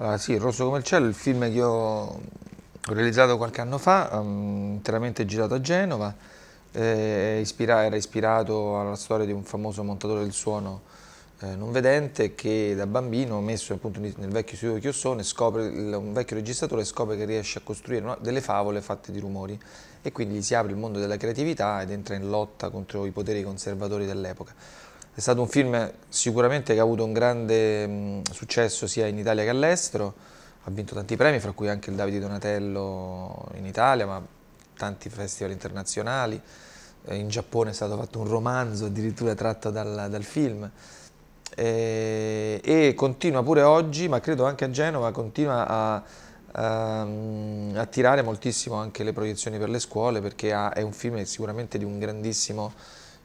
Allora, ah, sì, Rosso come il cielo è il film che ho realizzato qualche anno fa, um, interamente girato a Genova, eh, ispira era ispirato alla storia di un famoso montatore del suono eh, non vedente che da bambino, messo appunto nel vecchio studio Chiossone, scopre, un vecchio registratore scopre che riesce a costruire una, delle favole fatte di rumori e quindi gli si apre il mondo della creatività ed entra in lotta contro i poteri conservatori dell'epoca. È stato un film sicuramente che ha avuto un grande mm, successo sia in Italia che all'estero, ha vinto tanti premi, fra cui anche il Davide Donatello in Italia, ma tanti festival internazionali. Eh, in Giappone è stato fatto un romanzo addirittura tratto dal, dal film. E, eh, e, continua pure oggi, ma credo anche a Genova, continua a, a, ehm, a tirare moltissimo anche le proiezioni per le scuole perché ha, è un film sicuramente di un grandissimo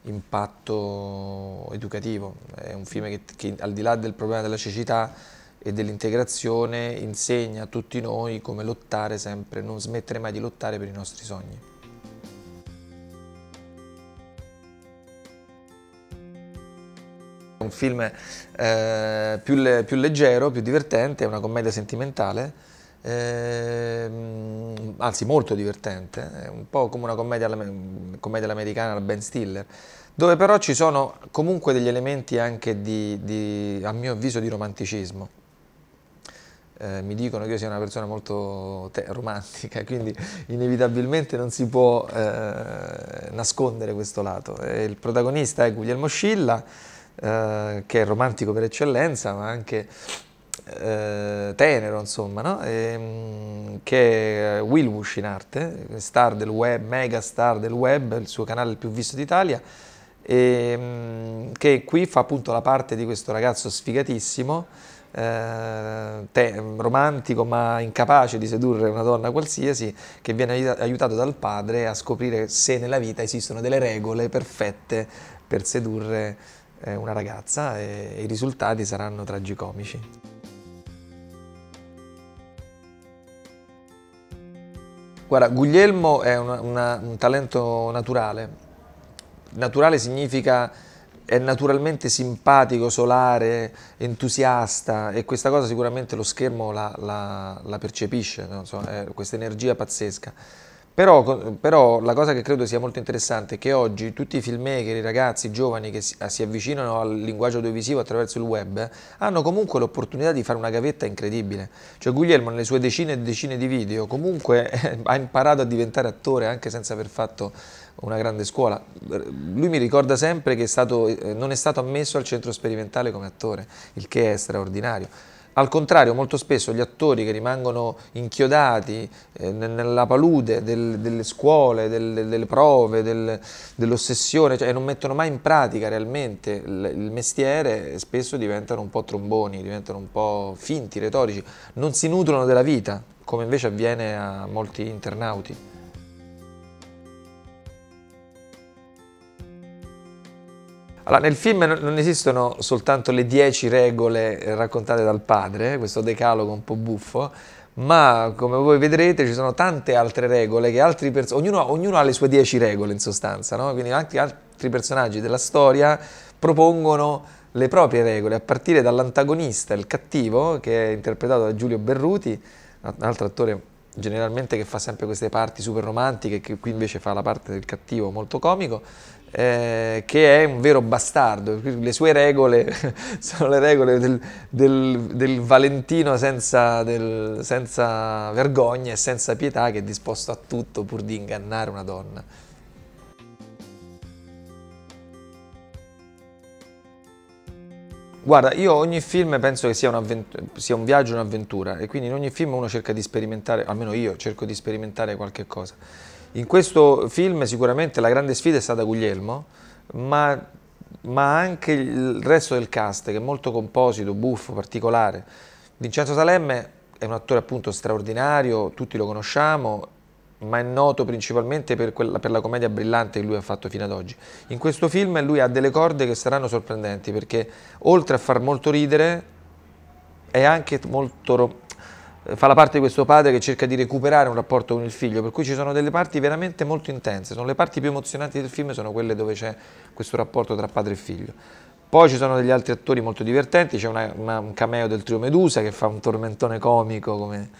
impatto educativo. È un film che, che al di là del problema della cecità e dell'integrazione insegna a tutti noi come lottare sempre, non smettere mai di lottare per i nostri sogni. un film eh, più, le, più, leggero, più divertente, è una commedia sentimentale ehm, anzi molto divertente, eh, un po' come una commedia, commedia americana alla Ben Stiller, dove però ci sono comunque degli elementi anche di, di a mio avviso, di romanticismo. Eh, mi dicono che io sia una persona molto romantica, quindi inevitabilmente non si può eh, nascondere questo lato. E il protagonista è Guglielmo Scilla, eh, che è romantico per eccellenza, ma anche eh, tenero, insomma, no? e, ehm, che è eh, Wilwush in arte, star del web, mega star del web, il suo canale più visto d'Italia, e, ehm, che qui fa appunto la parte di questo ragazzo sfigatissimo, eh, te, romantico ma incapace di sedurre una donna qualsiasi, che viene aiutato dal padre a scoprire se nella vita esistono delle regole perfette per sedurre eh, una ragazza e, e i risultati saranno tragicomici. Guarda, Guglielmo è una, una, un talento naturale. Naturale significa è naturalmente simpatico, solare, entusiasta e questa cosa sicuramente lo schermo la, la, la percepisce, no? so, questa energia pazzesca. Però, però, la cosa che credo sia molto interessante è che oggi tutti i filmmaker, i ragazzi, i giovani che si, ah, si avvicinano al linguaggio audiovisivo attraverso il web hanno comunque l'opportunità di fare una gavetta incredibile. Cioè Guglielmo nelle sue decine e decine di video comunque ha imparato a diventare attore anche senza aver fatto una grande scuola. Lui mi ricorda sempre che è stato, eh, non è stato ammesso al centro sperimentale come attore, il che è straordinario. Al contrario, molto spesso gli attori che rimangono inchiodati eh, nella palude del, delle scuole, del, delle prove, del, dell'ossessione, cioè, e non mettono mai in pratica realmente il, il, mestiere, spesso diventano un po' tromboni, diventano un po' finti, retorici, non si nutrono della vita, come invece avviene a molti internauti. Allora, nel film non esistono soltanto le dieci regole eh, raccontate dal padre, eh, questo decalogo un po' buffo, ma come voi vedrete ci sono tante altre regole che altri personaggi, ognuno, ognuno, ha le sue dieci regole in sostanza, no? quindi anche altri personaggi della storia propongono le proprie regole, a partire dall'antagonista, il cattivo, che è interpretato da Giulio Berruti, un altro attore generalmente che fa sempre queste parti super romantiche, che qui invece fa la parte del cattivo molto comico, eh, che è un vero bastardo, le sue regole sono le regole del, del, del Valentino senza, del, senza vergogna e senza pietà che è disposto a tutto pur di ingannare una donna. Guarda, io ogni film penso che sia un, sia un viaggio, un'avventura e quindi in ogni film uno cerca di sperimentare, almeno io cerco di sperimentare qualche cosa. In questo film sicuramente la grande sfida è stata Guglielmo, ma, ma anche il resto del cast che è molto composito, buffo, particolare. Vincenzo Salemme è un attore appunto straordinario, tutti lo conosciamo, ma è noto principalmente per, quella, per, la commedia brillante che lui ha fatto fino ad oggi. In questo film lui ha delle corde che saranno sorprendenti perché oltre a far molto ridere è anche molto fa la parte di questo padre che cerca di recuperare un rapporto con il figlio, per cui ci sono delle parti veramente molto intense, sono le parti più emozionanti del film, sono quelle dove c'è questo rapporto tra padre e figlio. Poi ci sono degli altri attori molto divertenti, c'è un cameo del trio Medusa che fa un tormentone comico come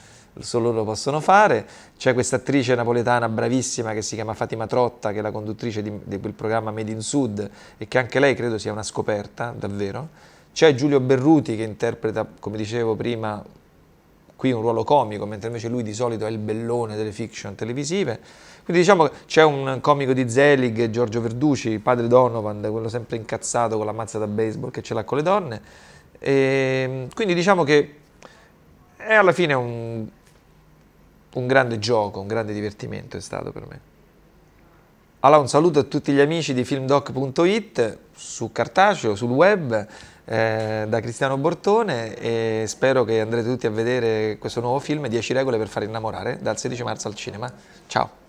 solo loro possono fare, c'è questa attrice napoletana bravissima che si chiama Fatima Trotta che è la conduttrice di, di quel programma Made in Sud e che anche lei credo sia una scoperta davvero, c'è Giulio Berruti che interpreta come dicevo prima qui un ruolo comico, mentre invece lui di solito è il bellone delle fiction televisive. Quindi diciamo che c'è un comico di Zelig, Giorgio Verducci, padre Donovan, quello sempre incazzato con la mazza da baseball che ce l'ha con le donne. E ehm, quindi diciamo che è alla fine un, un grande gioco, un grande divertimento è stato per me. Allora un saluto a tutti gli amici di filmdoc.it su cartaceo, sul web eh, da Cristiano Bortone e spero che andrete tutti a vedere questo nuovo film 10 regole per far innamorare dal 16 marzo al cinema. Ciao!